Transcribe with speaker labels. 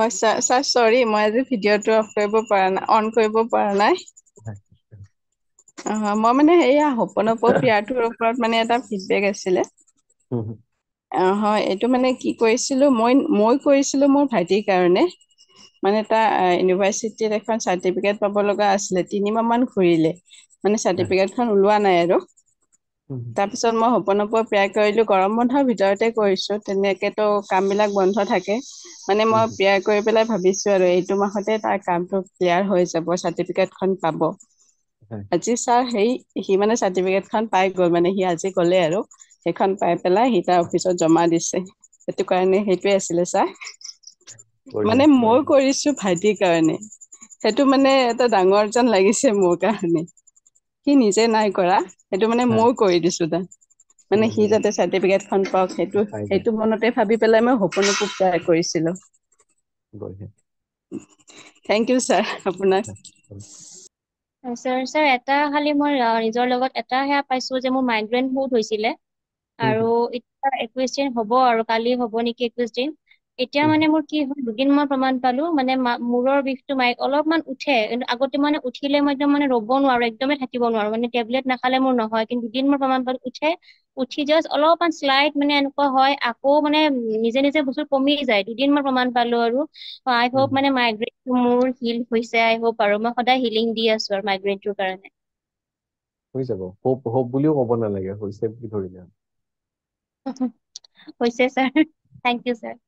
Speaker 1: হয় sir sir চৰি মই আজি ভিডিঅ'টো অফ কৰিব পৰা নাই অন কৰিব পৰা নাই মই মানে সেয়া সপোন প্ৰিয়াটোৰ ওপৰত মানে এটা ফিডবেক আছিলে হয় এইটো মানে কি কৰিছিলোঁ মই মই কৰিছিলোঁ মোৰ ভাইটিৰ কাৰণে মানে এটা ইউনিভাৰ্চিটিত এখন চাৰ্টিফিকেট পাব লগা আছিলে তিনিমাহমান ঘূৰিলে মানে চাৰ্টিফিকেটখন ওলোৱা নাই আৰু তাৰপিছত মই সপোনৰ প্ৰিয়াই কৰিলোঁ গৰম বন্ধৰ ভিতৰতে কৰিছোঁ তেনেকেতো কামবিলাক বন্ধ থাকে মানে মই প্ৰিয়াই কৰি পেলাই ভাবিছোঁ আৰু এইটো মাহতে তাৰ কামটো ক্লিয়াৰ হৈ যাব চাৰ্টিফিকেটখন পাব আজি ছাৰ সেই সি মানে চাৰ্টিফিকেটখন পাই গ'ল মানে সি আজি গ'লে আৰু সেইখন পাই পেলাই সি তাৰ অফিচত জমা দিছে সেইটো কাৰণে সেইটোৱে আছিলে ছাৰ মানে মই কৰিছো ভাইটিৰ কাৰণে সেইটো মানে এটা ডাঙৰ যেন লাগিছে মোৰ কাৰণে সি নিজে নাই কৰা সেইটো মানে মই কৰি দিছো তাৰ মানে সি যাতে চাৰ্টিফিকেট খন পাওক সেইটো সেইটো মনতে ভাবি পেলাই মই সপোনকো ট্ৰাই কৰিছিলো থেংক ইউ ছাৰ আপোনাক
Speaker 2: ছাৰ ছাৰ এটা খালি মই নিজৰ লগত এটা সেয়া পাইছো যে মোৰ মাইগ্ৰেইন বহুত হৈছিলে আৰু এতিয়া একৈছ দিন হ'ব আৰু কালি হ'ব নেকি একৈছ দিন এতিয়া মানে মোৰ কি হ'ল দুদিন মই প্ৰমাণ পালো মানে মূৰৰ বিষটো মাইক অলপমান উঠে কিন্তু আগতে মানে উঠিলে মই একদম মানে ৰ'ব নোৱাৰো একদমে থাকিব নোৱাৰো মানে টেবলেট নাখালে মোৰ নহয় কিন্তু দুদিন মই প্ৰমাণ পালো উঠে উঠি জাষ্ট অলপমান শ্লাইট মানে এনেকুৱা হয় আকৌ মানে নিজে নিজে বস্তু কমি যায় দুদিন মই প্ৰমাণ পালো আৰু আই হোপ মানে মাইগ্ৰেইনটো মোৰ হিল হৈছে আই হোপ আৰু মই সদায় হিলিং দি আছো আৰু মাইগ্ৰেইনটোৰ কাৰণে হৈ যাব হোপ হোপ বুলিও ক'ব নালাগে হৈছে বুলি ধৰিলে হৈছে ছাৰ থেংক ইউ ছাৰ